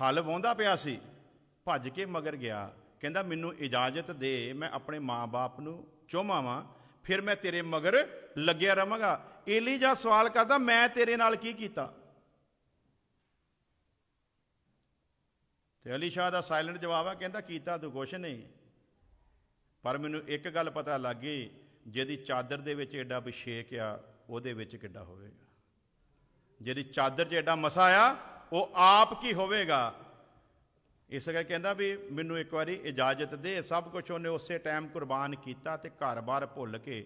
ਹਲ ਵਾਉਂਦਾ ਪਿਆ ਸੀ ਭੱਜ ਕੇ ਮਗਰ ਗਿਆ ਕਹਿੰਦਾ ਮੈਨੂੰ ਇਜਾਜ਼ਤ ਦੇ ਮੈਂ ਆਪਣੇ ਮਾਪੇ ਨੂੰ ਚੋਮਾਵਾਂ ਫਿਰ ਮੈਂ ਤੇਰੇ ਮਗਰ ਲੱਗਿਆ ਰਵਾਂਗਾ ਜਾ ਸਵਾਲ ਕਰਦਾ ਮੈਂ ਤੇਰੇ ਨਾਲ ਕੀ ਕੀਤਾ ਤੇ ਅਲੀ ਸ਼ਾਹ ਦਾ ਸਾਇਲੈਂਟ ਜਵਾਬ ਆ ਕਹਿੰਦਾ ਕੀਤਾ ਤੂੰ ਕੁਛ ਨਹੀਂ ਪਰ ਮੈਨੂੰ ਇੱਕ ਗੱਲ ਪਤਾ ਲੱਗ ਗਈ ਜਿਹਦੀ ਚਾਦਰ ਦੇ ਵਿੱਚ ਐਡਾ ਵਿਸ਼ੇਕ ਆ ਉਹਦੇ ਵਿੱਚ ਕਿੱਡਾ ਹੋਵੇਗਾ ਜਿਹਦੀ ਚਾਦਰ 'ਚ ਐਡਾ ਮਸਾ ਆ ਉਹ ਆਪ ਕੀ ਹੋਵੇਗਾ ਇਸ ਕਰਕੇ ਕਹਿੰਦਾ ਵੀ ਮੈਨੂੰ ਇੱਕ ਵਾਰੀ ਇਜਾਜ਼ਤ ਦੇ ਸਭ ਕੁਝ ਉਹਨੇ ਉਸੇ ਟਾਈਮ ਕੁਰਬਾਨ ਕੀਤਾ ਤੇ ਘਰ-ਬਾਰ ਭੁੱਲ ਕੇ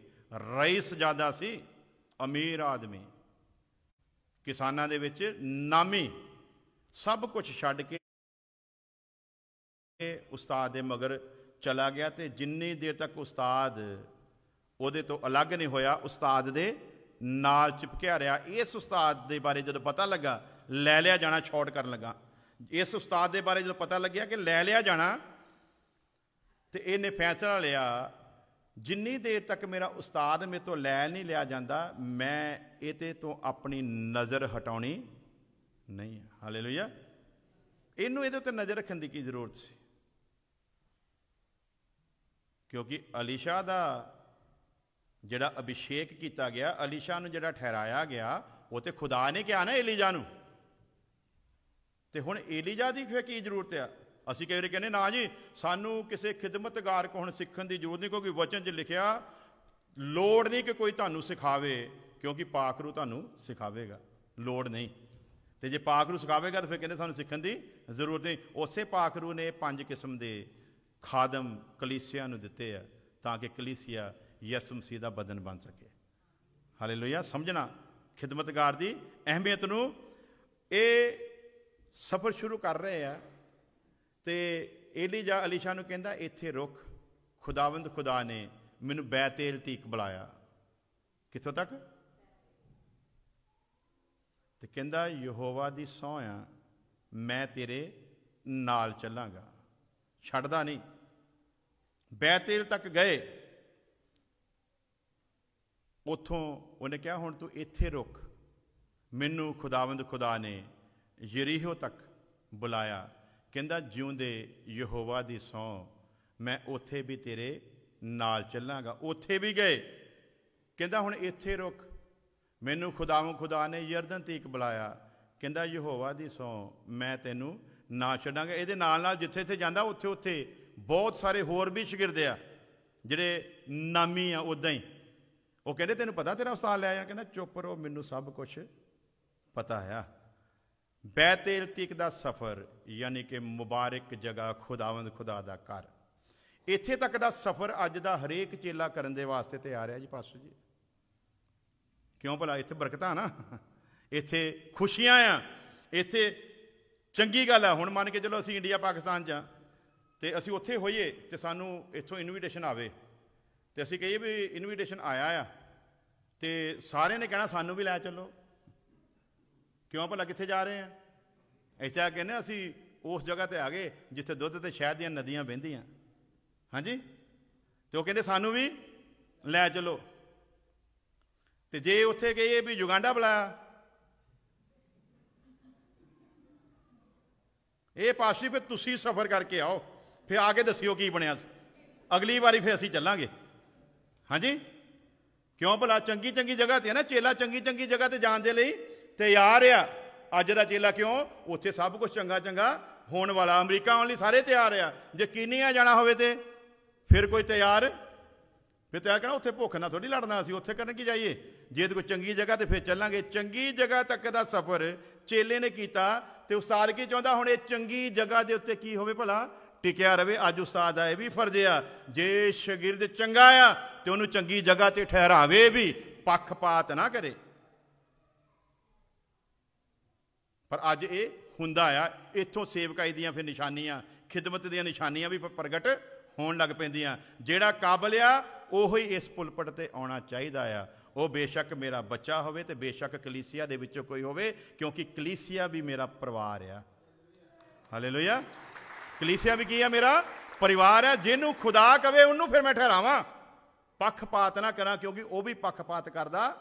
ਰਈਸ ਜਿਆਦਾ ਸੀ ਅਮੀਰ ਆਦਮੀ ਕਿਸਾਨਾਂ ਦੇ ਵਿੱਚ ਨਾਮੀ ਸਭ ਕੁਝ ਛੱਡ ਕੇ ਉਸਤਾਦ ਦੇ ਮਗਰ ਚਲਾ ਗਿਆ ਤੇ ਜਿੰਨੀ ਦੇਰ ਤੱਕ ਉਸਤਾਦ ਉਹਦੇ ਤੋਂ ਅਲੱਗ ਨਹੀਂ ਹੋਇਆ ਉਸਤਾਦ ਦੇ ਨਾਲ ਚਿਪਕਿਆ ਰਿਹਾ ਇਸ ਉਸਤਾਦ ਦੇ ਬਾਰੇ ਜਦੋਂ ਪਤਾ ਲੱਗਾ ਲੈ ਲਿਆ ਜਾਣਾ ਛੋਟ ਕਰਨ ਲੱਗਾ ਇਸ ਉਸਤਾਦ ਦੇ ਬਾਰੇ ਜਦੋਂ ਪਤਾ ਲੱਗਿਆ ਕਿ ਲੈ ਲਿਆ ਜਾਣਾ ਤੇ ਇਹਨੇ ਫੈਸਲਾ ਲਿਆ ਜਿੰਨੀ ਦੇਰ ਤੱਕ ਮੇਰਾ ਉਸਤਾਦ ਮੇਰੇ ਤੋਂ ਲੈ ਨਹੀਂ ਲਿਆ ਜਾਂਦਾ ਮੈਂ ਇਹਦੇ ਤੋਂ ਆਪਣੀ ਨਜ਼ਰ ਹਟਾਉਣੀ ਨਹੀਂ ਹਾਲੇਲੂਇਆ ਇਹਨੂੰ ਇਹਦੇ ਉੱਤੇ ਨਜ਼ਰ ਰੱਖਣ ਦੀ ਕੀ ਜ਼ਰੂਰਤ ਸੀ ਕਿਉਂਕਿ ਅਲੀਸ਼ਾ ਦਾ ਜਿਹੜਾ ਅਭਿਸ਼ੇਕ ਕੀਤਾ ਗਿਆ ਅਲੀਸ਼ਾ ਨੂੰ ਜਿਹੜਾ ਠਹਿਰਾਇਆ ਗਿਆ ਉਹ ਤੇ ਖੁਦਾ ਨੇ ਕਿਹਾ ਨਾ ਇਲੀਜਾ ਨੂੰ ਤੇ ਹੁਣ ਏਲੀਜਾ ਦੀ ਫੇ ਕੀ ਜ਼ਰੂਰਤ ਆ ਅਸੀਂ ਕਈ ਵਾਰੀ ਕਹਿੰਦੇ ਨਾ ਜੀ ਸਾਨੂੰ ਕਿਸੇ ਖਿਦਮਤਗਾਰ ਕੋ ਹੁਣ ਸਿੱਖਣ ਦੀ ਜ਼ਰੂਰਤ ਨਹੀਂ ਕਿਉਂਕਿ ਵਚਨ 'ਚ ਲਿਖਿਆ ਲੋੜ ਨਹੀਂ ਕਿ ਕੋਈ ਤੁਹਾਨੂੰ ਸਿਖਾਵੇ ਕਿਉਂਕਿ ਪਾਖਰੂ ਤੁਹਾਨੂੰ ਸਿਖਾਵੇਗਾ ਲੋੜ ਨਹੀਂ ਤੇ ਜੇ ਪਾਖਰੂ ਸਿਖਾਵੇਗਾ ਤਾਂ ਫੇ ਕਹਿੰਦੇ ਸਾਨੂੰ ਸਿੱਖਣ ਦੀ ਜ਼ਰੂਰਤ ਨਹੀਂ ਉਸੇ ਪਾਖਰੂ ਨੇ ਪੰਜ ਕਿਸਮ ਦੇ ਖਾਦਮ ਕਲੀਸਿਆ ਨੂੰ ਦਿੱਤੇ ਆ ਤਾਂ ਕਿ ਕਲੀਸਿਆ ਯਿਸੂ ਮਸੀਹ ਦਾ ਬਦਨ ਬਣ ਸਕੇ ਹਾਲੇਲੂਇਆ ਸਮਝਣਾ ਖਿਦਮਤਗਾਰ ਦੀ ਅਹਿਮੀਅਤ ਨੂੰ ਇਹ ਸਫ਼ਰ ਸ਼ੁਰੂ ਕਰ ਰਹੇ ਆ ਤੇ ਏਲੀਜਾ ਅਲੀਸ਼ਾ ਨੂੰ ਕਹਿੰਦਾ ਇੱਥੇ ਰੁਕ ਖੁਦਾਵੰਦ ਖੁਦਾ ਨੇ ਮੈਨੂੰ ਬੈਤੇਲ ਤੀਕ ਬੁਲਾਇਆ ਕਿੱਥੋਂ ਤੱਕ ਤੇ ਕਹਿੰਦਾ ਯਹੋਵਾ ਦੀ ਸੌਂ ਆ ਮੈਂ ਤੇਰੇ ਨਾਲ ਚੱਲਾਂਗਾ ਛੱਡਦਾ ਨਹੀਂ ਬੈਤੇਲ ਤੱਕ ਗਏ ਉਥੋਂ ਉਹਨੇ ਕਿਹਾ ਹੁਣ ਤੂੰ ਇੱਥੇ ਰੁਕ ਮੈਨੂੰ ਖੁਦਾਵੰਦ ਖੁਦਾ ਨੇ ਯਰੀਹੋ ਤੱਕ ਬੁਲਾਇਆ ਕਹਿੰਦਾ ਜਿਉਂਦੇ ਯਹੋਵਾ ਦੀ ਸੌ ਮੈਂ ਉੱਥੇ ਵੀ ਤੇਰੇ ਨਾਲ ਚੱਲਾਂਗਾ ਉੱਥੇ ਵੀ ਗਏ ਕਹਿੰਦਾ ਹੁਣ ਇੱਥੇ ਰੁਕ ਮੈਨੂੰ ਖੁਦਾਵੰ ਖੁਦਾ ਨੇ ਯਰਦਨ ਤੀਕ ਬੁਲਾਇਆ ਕਹਿੰਦਾ ਯਹੋਵਾ ਦੀ ਸੌ ਮੈਂ ਤੈਨੂੰ ਨਾ ਛੱਡਾਂਗਾ ਇਹਦੇ ਨਾਲ ਨਾਲ ਜਿੱਥੇ ਇੱਥੇ ਜਾਂਦਾ ਉੱਥੇ ਉੱਥੇ ਬਹੁਤ ਸਾਰੇ ਹੋਰ ਵੀ ਸ਼ਾਗਿਰਦ ਆ ਜਿਹੜੇ ਨਾਮੀ ਆ ਉਦਾਂ ਹੀ ਉਹ ਕਹਿੰਦੇ ਤੈਨੂੰ ਪਤਾ ਤੇਰਾ ਉਸਤਾਦ ਲੈ ਆਇਆ ਕਹਿੰਦਾ ਚੁੱਪ ਰੋ ਮੈਨੂੰ ਸਭ ਕੁਝ ਪਤਾ ਆ ਬੈਤੇਲ ਤੀਕ ਦਾ ਸਫ਼ਰ ਯਾਨੀ ਕਿ ਮੁਬਾਰਕ ਜਗ੍ਹਾ ਖੁਦਾਵੰਦ ਖੁਦਾ ਦਾ ਘਰ ਇੱਥੇ ਤੱਕ ਦਾ ਸਫ਼ਰ ਅੱਜ ਦਾ ਹਰੇਕ ਚੇਲਾ ਕਰਨ ਦੇ ਵਾਸਤੇ ਤੇ ਆ ਰਿਹਾ ਜੀ ਪਾਸੂ ਜੀ ਕਿਉਂ ਭਲਾ ਇੱਥੇ ਬਰਕਤਾਂ ਨਾ ਇੱਥੇ ਖੁਸ਼ੀਆਂ ਆ ਇੱਥੇ ਚੰਗੀ ਗੱਲ ਆ ਹੁਣ ਮੰਨ ਕੇ ਚਲੋ ਅਸੀਂ ਇੰਡੀਆ ਪਾਕਿਸਤਾਨ 'ਚ ਤੇ ਅਸੀਂ ਉੱਥੇ ਹੋਈਏ ਤੇ ਸਾਨੂੰ ਇੱਥੋਂ ਇਨਵੀਟੇਸ਼ਨ ਆਵੇ ਤੇ ਅਸੀਂ ਕਹੀਏ ਵੀ ਇਨਵੀਟੇਸ਼ਨ ਆਇਆ ਆ ਤੇ ਸਾਰਿਆਂ ਨੇ ਕਹਿਣਾ ਸਾਨੂੰ ਵੀ ਲੈ ਚੱਲੋ ਕਿਉਂ ਭਲਾ ਕਿੱਥੇ ਜਾ ਰਹੇ ਆ ਐਚਾ ਕਹਿੰਦੇ ਅਸੀਂ ਉਸ ਜਗ੍ਹਾ ਤੇ ਆ ਗਏ ਜਿੱਥੇ ਦੁੱਧ ਤੇ ਸ਼ਹਿਦ ਦੀਆਂ ਨਦੀਆਂ ਵਹਿੰਦੀਆਂ ਹਾਂਜੀ ਤੇ ਉਹ ਕਹਿੰਦੇ ਸਾਨੂੰ ਵੀ ਲੈ ਚਲੋ ਤੇ ਜੇ ਉੱਥੇ ਗਏ ਵੀ ਯੁਗਾਂਡਾ ਬੁਲਾਇਆ ਇਹ ਪਾਸ਼ੀ ਫਿਰ ਤੁਸੀਂ ਸਫ਼ਰ ਕਰਕੇ ਆਓ ਫਿਰ ਆ ਕੇ ਦੱਸਿਓ ਕੀ ਬਣਿਆ ਸੀ ਅਗਲੀ ਵਾਰੀ ਫਿਰ ਅਸੀਂ ਚੱਲਾਂਗੇ ਹਾਂਜੀ ਕਿਉਂ ਭਲਾ ਚੰਗੀ ਚੰਗੀ ਜਗ੍ਹਾ ਤੇ ਨਾ ਚੇਲਾ ਚੰਗੀ ਚੰਗੀ ਜਗ੍ਹਾ ਤੇ ਜਾਣ ਦੇ ਲਈ ਤੇ ਯਾਰ ਆ ਅੱਜ ਦਾ ਚੇਲਾ ਕਿਉਂ ਉੱਥੇ ਸਭ ਕੁਝ ਚੰਗਾ ਚੰਗਾ ਹੋਣ ਵਾਲਾ ਅਮਰੀਕਾ ਆਉਣ ਲਈ ਸਾਰੇ ਤਿਆਰ ਆ ਜੇ ਕੀਨੀਆ ਜਾਣਾ ਹੋਵੇ ਤੇ ਫਿਰ ਕੋਈ ਤਿਆਰ ਫਿਰ ਤਿਆਰ ਕਹਣਾ ਉੱਥੇ ਭੁੱਖ ਨਾਲ ਥੋੜੀ ਲੜਨਾ ਸੀ ਉੱਥੇ ਕਰਨ ਕੀ ਜਾਈਏ ਜੇ ਤੇ ਕੋਈ ਚੰਗੀ ਜਗ੍ਹਾ ਤੇ ਫਿਰ ਚੱਲਾਂਗੇ ਚੰਗੀ ਜਗ੍ਹਾ ਤੱਕ ਦਾ ਸਫ਼ਰ ਚੇਲੇ ਨੇ ਕੀਤਾ ਤੇ ਉਸਤਾਦ ਕੀ ਚਾਹੁੰਦਾ ਹੁਣ ਇਹ ਚੰਗੀ ਜਗ੍ਹਾ ਦੇ ਉੱਤੇ ਕੀ ਹੋਵੇ ਭਲਾ ਟਿਕਿਆ ਰਵੇ ਅੱਜ ਉਸਤਾਦ ਆ ਇਹ ਵੀ ਫਰਜ਼ ਆ ਜੇ ਸ਼ਾਗਿਰਦ ਚੰਗਾ ਆ ਤੇ ਉਹਨੂੰ ਚੰਗੀ ਜਗ੍ਹਾ ਤੇ ਠਹਿਰਾਵੇ ਵੀ ਪੱਖਪਾਤ ਨਾ ਕਰੇ ਪਰ ਅੱਜ ਇਹ ਹੁੰਦਾ ਆ ਇੱਥੋਂ ਸੇਵਕਾਈ ਦੀਆਂ ਫਿਰ ਨਿਸ਼ਾਨੀਆਂ ਖਿਦਮਤ ਦੀਆਂ ਨਿਸ਼ਾਨੀਆਂ ਵੀ ਪ੍ਰਗਟ ਹੋਣ ਲੱਗ ਪੈਂਦੀਆਂ ਜਿਹੜਾ ਕਾਬਲ ਆ ਉਹੋ ਹੀ ਇਸ ਪੁਲਪਟ ਤੇ ਆਉਣਾ ਚਾਹੀਦਾ ਆ ਉਹ ਬੇਸ਼ੱਕ ਮੇਰਾ ਬੱਚਾ ਹੋਵੇ ਤੇ ਬੇਸ਼ੱਕ ਕਲੀਸਿਆ ਦੇ ਵਿੱਚੋਂ ਕੋਈ ਹੋਵੇ ਕਿਉਂਕਿ ਕਲੀਸਿਆ ਵੀ ਮੇਰਾ ਪਰਿਵਾਰ ਆ ਹਾਲੇਲੂਇਆ ਕਲੀਸਿਆ ਵੀ ਕੀ ਆ ਮੇਰਾ ਪਰਿਵਾਰ ਆ ਜਿਹਨੂੰ ਖੁਦਾ ਕਵੇ ਉਹਨੂੰ ਫਿਰ ਮੈਂ ਠਹਿਰਾਵਾਂ ਪੱਖਪਾਤ ਨਾ ਕਰਾਂ ਕਿਉਂਕਿ ਉਹ ਵੀ ਪੱਖਪਾਤ ਕਰਦਾ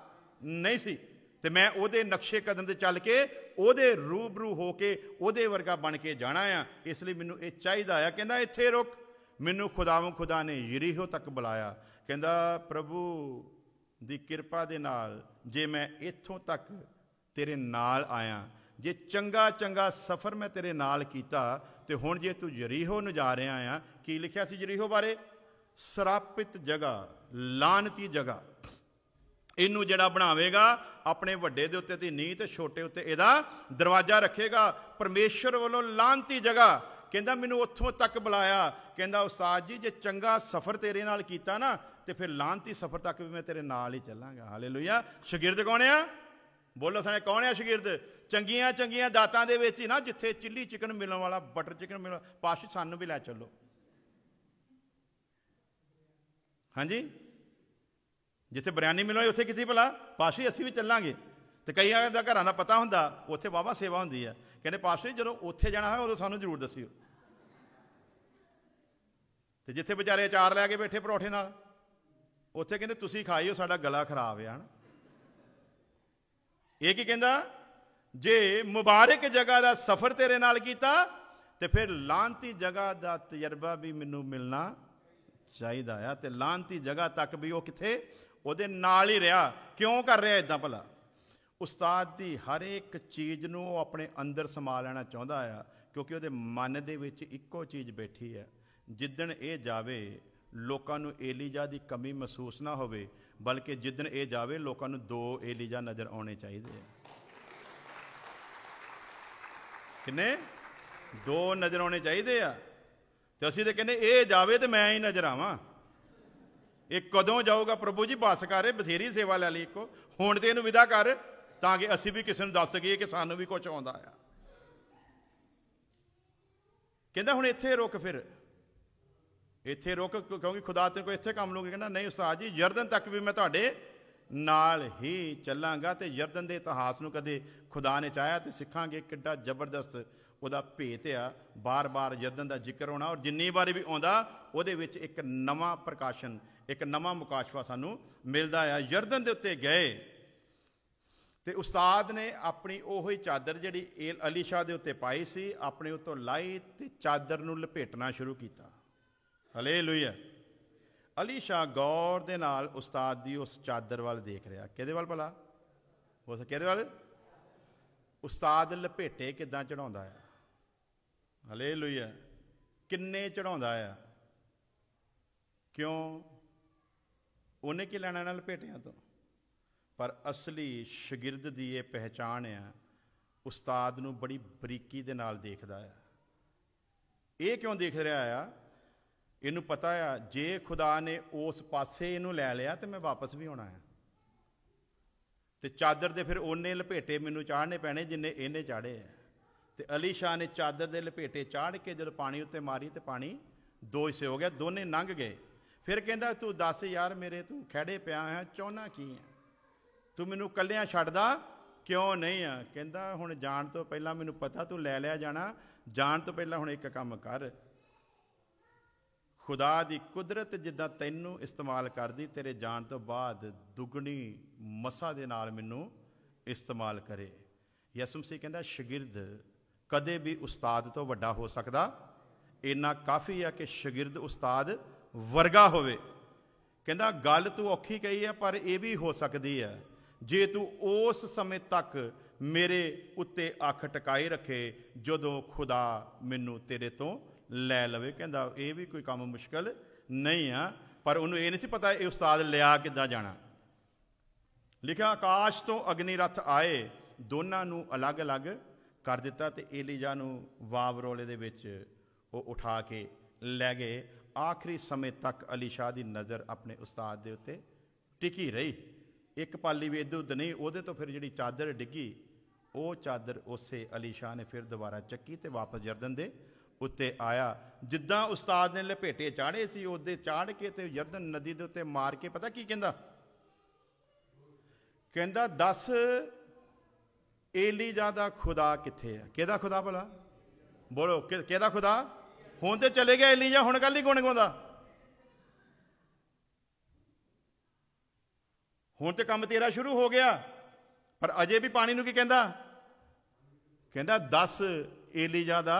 ਨਹੀਂ ਸੀ ਤੇ ਮੈਂ ਉਹਦੇ ਨਕਸ਼ੇ ਕਦਮ ਤੇ ਚੱਲ ਕੇ ਉਹਦੇ ਰੂਬਰੂ ਹੋ ਕੇ ਉਹਦੇ ਵਰਗਾ ਬਣ ਕੇ ਜਾਣਾ ਆ ਇਸ ਲਈ ਮੈਨੂੰ ਇਹ ਚਾਹੀਦਾ ਆ ਕਹਿੰਦਾ ਇੱਥੇ ਰੁਕ ਮੈਨੂੰ ਖੁਦਾਵੰ ਖੁਦਾ ਨੇ ਯਰੀਹੋ ਤੱਕ ਬੁਲਾਇਆ ਕਹਿੰਦਾ ਪ੍ਰਭੂ ਦੀ ਕਿਰਪਾ ਦੇ ਨਾਲ ਜੇ ਮੈਂ ਇੱਥੋਂ ਤੱਕ ਤੇਰੇ ਨਾਲ ਆਇਆ ਜੇ ਚੰਗਾ ਚੰਗਾ ਸਫ਼ਰ ਮੈਂ ਤੇਰੇ ਨਾਲ ਕੀਤਾ ਤੇ ਹੁਣ ਜੇ ਤੂੰ ਯਰੀਹੋ ਨੂੰ ਜਾ ਰਿਹਾ ਆ ਕੀ ਲਿਖਿਆ ਸੀ ਯਰੀਹੋ ਬਾਰੇ ਸਰਾਪਿਤ ਜਗ੍ਹਾ ਲਾਨਤੀ ਜਗ੍ਹਾ ਇਹਨੂੰ ਜਿਹੜਾ ਬਣਾਵੇਗਾ ਆਪਣੇ ਵੱਡੇ ਦੇ ਉੱਤੇ ਤੇ ਨੀ ਤੇ ਛੋਟੇ ਉੱਤੇ ਇਹਦਾ ਦਰਵਾਜ਼ਾ ਰੱਖੇਗਾ ਪਰਮੇਸ਼ਰ ਵੱਲੋਂ ਲਾਂਤੀ ਜਗ੍ਹਾ ਕਹਿੰਦਾ ਮੈਨੂੰ ਉੱਥੋਂ ਤੱਕ ਬੁਲਾਇਆ ਕਹਿੰਦਾ ਉਸਤਾਦ ਜੀ ਜੇ ਚੰਗਾ ਸਫ਼ਰ ਤੇਰੇ ਨਾਲ ਕੀਤਾ ਨਾ ਤੇ ਫਿਰ ਲਾਂਤੀ ਸਫ਼ਰ ਤੱਕ ਵੀ ਮੈਂ ਤੇਰੇ ਨਾਲ ਹੀ ਚੱਲਾਂਗਾ ਹਾਲੇਲੂਇਆ ਸ਼ਾਗਿਰਦ ਕੌਣ ਆ ਬੋਲੋ ਸਣੇ ਕੌਣ ਆ ਸ਼ਾਗਿਰਦ ਚੰਗੀਆਂ ਚੰਗੀਆਂ ਦਾਤਾਂ ਦੇ ਵਿੱਚ ਹੀ ਨਾ ਜਿੱਥੇ ਚਿੱਲੀ ਚਿਕਨ ਮਿਲਣ ਵਾਲਾ ਬਟਰ ਚਿਕਨ ਮਿਲਣ ਪਾਸ਼ ਸਾਨੂੰ ਵੀ ਲੈ ਚੱਲੋ ਹਾਂਜੀ ਜਿੱਥੇ ਬਿਰਿਆਨੀ ਮਿਲੋ ਉੱਥੇ ਕਿੱਥੇ ਭਲਾ ਪਾਸ਼ੀ ਅਸੀਂ ਵੀ ਚੱਲਾਂਗੇ ਤੇ ਕਈਆਂ ਦਾ ਘਰਾਂ ਦਾ ਪਤਾ ਹੁੰਦਾ ਉੱਥੇ ਬਾਬਾ ਸੇਵਾ ਹੁੰਦੀ ਹੈ ਕਹਿੰਦੇ ਪਾਸ਼ੀ ਜਦੋਂ ਉੱਥੇ ਜਾਣਾ ਹੋਵੇ ਉਦੋਂ ਸਾਨੂੰ ਜ਼ਰੂਰ ਦੱਸਿਓ ਤੇ ਜਿੱਥੇ ਵਿਚਾਰੇ ਆਚਾਰ ਲੈ ਕੇ ਬੈਠੇ ਪਰੌਠੇ ਨਾਲ ਉੱਥੇ ਕਹਿੰਦੇ ਤੁਸੀਂ ਖਾਈਓ ਸਾਡਾ ਗਲਾ ਖਰਾਬ ਆ ਹਨ ਇਹ ਕੀ ਕਹਿੰਦਾ ਜੇ ਮੁਬਾਰਕ ਜਗ੍ਹਾ ਦਾ ਸਫ਼ਰ ਤੇਰੇ ਨਾਲ ਕੀਤਾ ਤੇ ਫਿਰ ਲਾਂਤੀ ਜਗ੍ਹਾ ਦਾ ਤਜਰਬਾ ਵੀ ਮੈਨੂੰ ਮਿਲਣਾ ਚਾਹੀਦਾ ਆ ਤੇ ਲਾਂਤੀ ਜਗ੍ਹਾ ਤੱਕ ਵੀ ਉਹ ਕਿੱਥੇ ਉਹਦੇ ਨਾਲ ਹੀ ਰਿਹਾ ਕਿਉਂ ਕਰ ਰਿਹਾ ਇਦਾਂ ਭਲਾ ਉਸਤਾਦ ਦੀ ਹਰ ਇੱਕ ਚੀਜ਼ ਨੂੰ ਆਪਣੇ ਅੰਦਰ ਸਮਾ ਲੈਣਾ ਚਾਹੁੰਦਾ ਆ ਕਿਉਂਕਿ ਉਹਦੇ ਮਨ ਦੇ ਵਿੱਚ ਇੱਕੋ ਚੀਜ਼ ਬੈਠੀ ਹੈ ਜਿੱਦਣ ਇਹ ਜਾਵੇ ਲੋਕਾਂ ਨੂੰ ਏਲੀਜਾ ਦੀ ਕਮੀ ਮਹਿਸੂਸ ਨਾ ਹੋਵੇ ਬਲਕਿ ਜਿੱਦਣ ਇਹ ਜਾਵੇ ਲੋਕਾਂ ਨੂੰ ਦੋ ਏਲੀਜਾ ਨਜ਼ਰ ਆਉਣੇ ਚਾਹੀਦੇ ਆ ਕਿੰਨੇ ਦੋ ਨਜ਼ਰ ਆਉਣੇ ਚਾਹੀਦੇ ਆ ਤੇ ਅਸੀਂ ਤੇ ਕਹਿੰਦੇ ਇਹ ਜਾਵੇ ਤੇ ਮੈਂ ਹੀ ਨਜ਼ਰ ਆਵਾਂ ਇਹ ਕਦੋਂ ਜਾਊਗਾ ਪ੍ਰਭੂ ਜੀ ਬਸ ਕਰੇ ਬਥੇਰੀ ਸੇਵਾ ਲੈ ਲਈ ਇੱਕੋ ਹੁਣ ਤੇ ਇਹਨੂੰ ਵਿਦਾ ਕਰ ਤਾਂ ਕਿ ਅਸੀਂ ਵੀ ਕਿਸੇ ਨੂੰ ਦੱਸ ਸਕੀਏ ਕਿ ਸਾਨੂੰ ਵੀ ਕੁਝ ਆਉਂਦਾ ਆ ਕਹਿੰਦਾ ਹੁਣ ਇੱਥੇ ਰੁਕ ਫਿਰ ਇੱਥੇ ਰੁਕ ਕਿਉਂਕਿ ਖੁਦਾ ਤੈਨੂੰ ਕੋਈ ਇੱਥੇ ਕੰਮ ਲੂਗੇ ਕਹਿੰਦਾ ਨਹੀਂ ਉਸਤਾਦ ਜੀ ਯਰਦਨ ਤੱਕ ਵੀ ਮੈਂ ਤੁਹਾਡੇ ਨਾਲ ਹੀ ਚੱਲਾਂਗਾ ਤੇ ਯਰਦਨ ਦੇ ਇਤਿਹਾਸ ਨੂੰ ਕਦੇ ਖੁਦਾ ਨੇ ਚਾਹਿਆ ਤੇ ਸਿੱਖਾਂਗੇ ਕਿੱਡਾ ਜ਼ਬਰਦਸਤ ਉਹਦਾ ਭੇਤ ਆ ਬਾਰ-ਬਾਰ ਯਰਦਨ ਦਾ ਜ਼ਿਕਰ ਹੋਣਾ ਔਰ ਜਿੰਨੀ ਵਾਰੀ ਵੀ ਆਉਂਦਾ ਉਹਦੇ ਵਿੱਚ ਇੱਕ ਨਵਾਂ ਪ੍ਰਕਾਸ਼ਨ ਇੱਕ ਨਵਾਂ ਮੁਕਾਸ਼ਵਾ ਸਾਨੂੰ ਮਿਲਦਾ ਆ ਯਰਦਨ ਦੇ ਉੱਤੇ ਗਏ ਤੇ ਉਸਤਾਦ ਨੇ ਆਪਣੀ ਉਹੀ ਚਾਦਰ ਜਿਹੜੀ ਏਲ ਅਲੀ ਸ਼ਾਹ ਦੇ ਉੱਤੇ ਪਾਈ ਸੀ ਆਪਣੇ ਉੱਤੋਂ ਲਾਈ ਤੇ ਚਾਦਰ ਨੂੰ ਲਪੇਟਣਾ ਸ਼ੁਰੂ ਕੀਤਾ ਹਲੇਲੂਇਆ ਅਲੀ ਸ਼ਾਹ ਗੌਰ ਦੇ ਨਾਲ ਉਸਤਾਦ ਦੀ ਉਸ ਚਾਦਰ ਵੱਲ ਦੇਖ ਰਿਹਾ ਕਿਹਦੇ ਵੱਲ ਭਲਾ ਉਸ ਕਿਹਦੇ ਵੱਲ ਉਸਤਾਦ ਲਪੇਟੇ ਕਿਦਾਂ ਚੜਾਉਂਦਾ ਆ ਹਲੇਲੂਇਆ ਕਿੰਨੇ ਚੜਾਉਂਦਾ ਆ ਕਿਉਂ ਉਹਨੇ ਕੀ ਲੈਣਾ ਨਾਲ ਭੇਟਿਆਂ ਤੋਂ ਪਰ ਅਸਲੀ ਸ਼ਾਗਿਰਦ ਦੀ ਇਹ ਪਹਿਚਾਣ ਆ ਉਸਤਾਦ ਨੂੰ ਬੜੀ ਬਰੀਕੀ ਦੇ ਨਾਲ ਦੇਖਦਾ ਆ ਇਹ ਕਿਉਂ ਦੇਖ ਰਿਹਾ ਆ ਇਹਨੂੰ ਪਤਾ ਆ ਜੇ ਖੁਦਾ ਨੇ ਉਸ ਪਾਸੇ ਇਹਨੂੰ ਲੈ ਲਿਆ ਤੇ ਮੈਂ ਵਾਪਸ ਵੀ ਆਉਣਾ ਆ ਤੇ ਚਾਦਰ ਦੇ ਫਿਰ ਉਹਨੇ ਲਪੇਟੇ ਮੈਨੂੰ ਚਾੜਨੇ ਪੈਣੇ ਜਿੰਨੇ ਇਹਨੇ ਚਾੜੇ ਆ ਤੇ ਅਲੀ ਸ਼ਾਹ ਨੇ ਚਾਦਰ ਦੇ ਲਪੇਟੇ ਚਾੜ ਕੇ ਜਦ ਪਾਣੀ ਉੱਤੇ ਮਾਰੀ ਤੇ ਪਾਣੀ ਦੋ ਹਿੱਸੇ ਹੋ ਗਿਆ ਦੋਨੇ ਲੰਘ ਗਏ ਫਿਰ ਕਹਿੰਦਾ ਤੂੰ ਦੱਸ ਯਾਰ ਮੇਰੇ ਤੂੰ ਖੜੇ ਪਿਆ ਹੈ ਚਾਹਨਾ ਕੀ ਹੈ ਤੂੰ ਮੈਨੂੰ ਕੱਲਿਆਂ ਛੱਡਦਾ ਕਿਉਂ ਨਹੀਂ ਆ ਕਹਿੰਦਾ ਹੁਣ ਜਾਣ ਤੋਂ ਪਹਿਲਾਂ ਮੈਨੂੰ ਪਤਾ ਤੂੰ ਲੈ ਲਿਆ ਜਾਣਾ ਜਾਣ ਤੋਂ ਪਹਿਲਾਂ ਹੁਣ ਇੱਕ ਕੰਮ ਕਰ ਖੁਦਾ ਦੀ ਕੁਦਰਤ ਜਿੱਦਾਂ ਤੈਨੂੰ ਇਸਤੇਮਾਲ ਕਰਦੀ ਤੇਰੇ ਜਾਣ ਤੋਂ ਬਾਅਦ ਦੁਗਣੀ ਮਸਾ ਦੇ ਨਾਲ ਮੈਨੂੰ ਇਸਤੇਮਾਲ ਕਰੇ ਯਿਸੂ ਕਹਿੰਦਾ ਸ਼ਾਗਿਰਦ ਕਦੇ ਵੀ ਉਸਤਾਦ ਤੋਂ ਵੱਡਾ ਹੋ ਸਕਦਾ ਇੰਨਾ ਕਾਫੀ ਆ ਕਿ ਸ਼ਾਗਿਰਦ ਉਸਤਾਦ ਵਰਗਾ ਹੋਵੇ ਕਹਿੰਦਾ ਗੱਲ ਤੂੰ ਔਖੀ ਕਹੀ ਹੈ ਪਰ ਇਹ ਵੀ ਹੋ ਸਕਦੀ ਹੈ ਜੇ ਤੂੰ ਉਸ ਸਮੇਂ ਤੱਕ ਮੇਰੇ ਉੱਤੇ ਅੱਖ ਟਿਕਾਈ ਰੱਖੇ ਜਦੋਂ ਖੁਦਾ ਮੈਨੂੰ ਤੇਰੇ ਤੋਂ ਲੈ ਲਵੇ ਕਹਿੰਦਾ ਇਹ ਵੀ ਕੋਈ ਕੰਮ ਮੁਸ਼ਕਲ ਨਹੀਂ ਆ ਪਰ ਉਹਨੂੰ ਇਹ ਨਹੀਂ ਸੀ ਪਤਾ ਇਹ ਉਸਤਾਦ ਲਿਆ ਕਿੱਦਾਂ ਜਾਣਾ ਲਿਖਿਆ ਆਕਾਸ਼ ਤੋਂ ਅਗਨੀ ਰਥ ਆਏ ਦੋਨਾਂ ਨੂੰ ਅਲੱਗ-ਅਲੱਗ ਕਰ ਦਿੱਤਾ ਤੇ ਏਲੀਜਾ ਨੂੰ ਵਾਵਰੋਲੇ ਦੇ ਵਿੱਚ ਉਹ ਉਠਾ ਕੇ ਲੈ ਗਏ ਆਖਰੀ ਸਮੇਂ ਤੱਕ ਅਲੀ ਸ਼ਾਹ ਦੀ ਨਜ਼ਰ ਆਪਣੇ ਉਸਤਾਦ ਦੇ ਉੱਤੇ ਟਿਕੀ ਰਹੀ ਇੱਕ ਪਾਲੀ ਵੀ ਇਦੋਂ ਨਹੀਂ ਉਹਦੇ ਤੋਂ ਫਿਰ ਜਿਹੜੀ ਚਾਦਰ ਡਿੱਗੀ ਉਹ ਚਾਦਰ ਉਸੇ ਅਲੀ ਸ਼ਾਹ ਨੇ ਫਿਰ ਦੁਬਾਰਾ ਚੱਕੀ ਤੇ ਵਾਪਸ ਜਰਦਨ ਦੇ ਉੱਤੇ ਆਇਆ ਜਿੱਦਾਂ ਉਸਤਾਦ ਨੇ ਲਪੇਟੇ ਚਾੜੇ ਸੀ ਉਹਦੇ ਚਾੜ ਕੇ ਤੇ ਜਰਦਨ ਨਦੀ ਦੇ ਉੱਤੇ ਮਾਰ ਕੇ ਪਤਾ ਕੀ ਕਹਿੰਦਾ ਕਹਿੰਦਾ ਦੱਸ ਏਲੀ ਜਿਆਦਾ ਖੁਦਾ ਕਿੱਥੇ ਆ ਕਿਹਦਾ ਖੁਦਾ ਭਲਾ ਬੋਲੋ ਕਿਹਦਾ ਖੁਦਾ ਹੁਣ ਤੇ ਚਲੇ ਗਿਆ ਇਲੀਆ ਹੁਣ ਕੱਲ ਹੀ ਗੁਣ ਗਾਉਂਦਾ ਹੁਣ ਤੇ ਕੰਮ ਤੇਰਾ ਸ਼ੁਰੂ ਹੋ ਗਿਆ ਪਰ ਅਜੇ ਵੀ ਪਾਣੀ ਨੂੰ ਕੀ ਕਹਿੰਦਾ ਕਹਿੰਦਾ 10 ਏਲੀਜਾ ਦਾ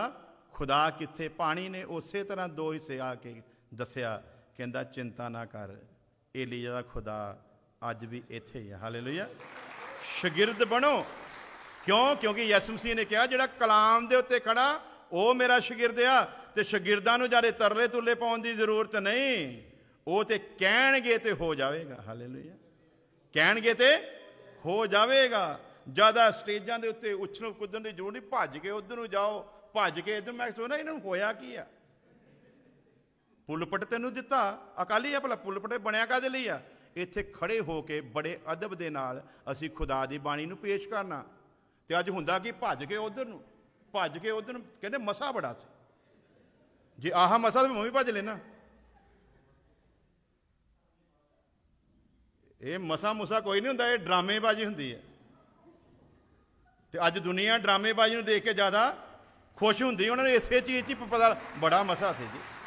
ਖੁਦਾ ਕਿੱਥੇ ਪਾਣੀ ਨੇ ਉਸੇ ਤਰ੍ਹਾਂ ਦੋ ਹਿੱਸੇ ਆ ਕੇ ਦੱਸਿਆ ਕਹਿੰਦਾ ਚਿੰਤਾ ਨਾ ਕਰ ਏਲੀਜਾ ਦਾ ਖੁਦਾ ਅੱਜ ਵੀ ਇੱਥੇ ਹੈ ਹਾਲੇਲੂਇਆ ਸ਼ਾਗਿਰਦ ਬਣੋ ਕਿਉਂ ਕਿਉਂਕਿ ਯਿਸੂ ਮਸੀਹ ਨੇ ਕਿਹਾ ਜਿਹੜਾ ਕਲਾਮ ਦੇ ਉੱਤੇ ਖੜਾ ਉਹ ਮੇਰਾ ਸ਼ਾਗਿਰਦ ਆ ਤੇ ਸ਼ਾਗਿਰਦਾਂ ਨੂੰ ਜਾਰੇ ਤਰਲੇ ਤੁਲੇ ਪਾਉਣ ਦੀ ਜ਼ਰੂਰਤ ਨਹੀਂ ਉਹ ਤੇ ਕਹਿਣਗੇ ਤੇ ਹੋ ਜਾਵੇਗਾ ਹਾਲੇਲੂਇਆ ਕਹਿਣਗੇ ਤੇ ਹੋ ਜਾਵੇਗਾ ਜਿਆਦਾ ਸਟੇਜਾਂ ਦੇ ਉੱਤੇ ਨੂੰ ਕੁੱਦਣ ਦੀ ਜ਼ਰੂਰਤ ਨਹੀਂ ਭੱਜ ਕੇ ਉਧਰ ਨੂੰ ਜਾਓ ਭੱਜ ਕੇ ਇਧਰ ਮੈਂ ਸੋਣਾ ਇਹਨਾਂ ਨੂੰ ਹੋਇਆ ਕੀ ਆ ਪੁੱਲਪਟ ਤੈਨੂੰ ਦਿੱਤਾ ਅਕਾਲੀ ਆ ਭਲਾ ਪੁੱਲਪਟੇ ਬਣਿਆ ਕਾਦੇ ਲਈ ਆ ਇੱਥੇ ਖੜੇ ਹੋ ਕੇ ਬੜੇ ਅਦਬ ਦੇ ਨਾਲ ਅਸੀਂ ਖੁਦਾ ਦੀ ਬਾਣੀ ਨੂੰ ਪੇਸ਼ ਕਰਨਾ ਤੇ ਅੱਜ ਹੁੰਦਾ ਕੀ ਭੱਜ ਕੇ ਉਧਰ ਨੂੰ ਭੱਜ ਕੇ ਉਧਰ ਨੂੰ ਕਹਿੰਦੇ ਮਸਾ ਬੜਾ ਸੀ ਜੇ ਆਹ ਮਸਾ ਤਾਂ ਮੰਮੀ ਭੱਜ ਲੈਣਾ ਇਹ ਮਸਾ ਮੁਸਾ ਕੋਈ ਨਹੀਂ ਹੁੰਦਾ ਇਹ ਡਰਾਮੇਬਾਜ਼ੀ ਹੁੰਦੀ ਹੈ ਤੇ ਅੱਜ ਦੁਨੀਆ ਡਰਾਮੇਬਾਜ਼ੀ ਨੂੰ ਦੇਖ ਕੇ ਜ਼ਿਆਦਾ ਖੁਸ਼ ਹੁੰਦੀ ਉਹਨਾਂ ਦੇ ਇਸੇ ਚੀਜ਼ 'ਚ ਪਤਾ ਬੜਾ ਮਸਾ ਸੀ ਜੀ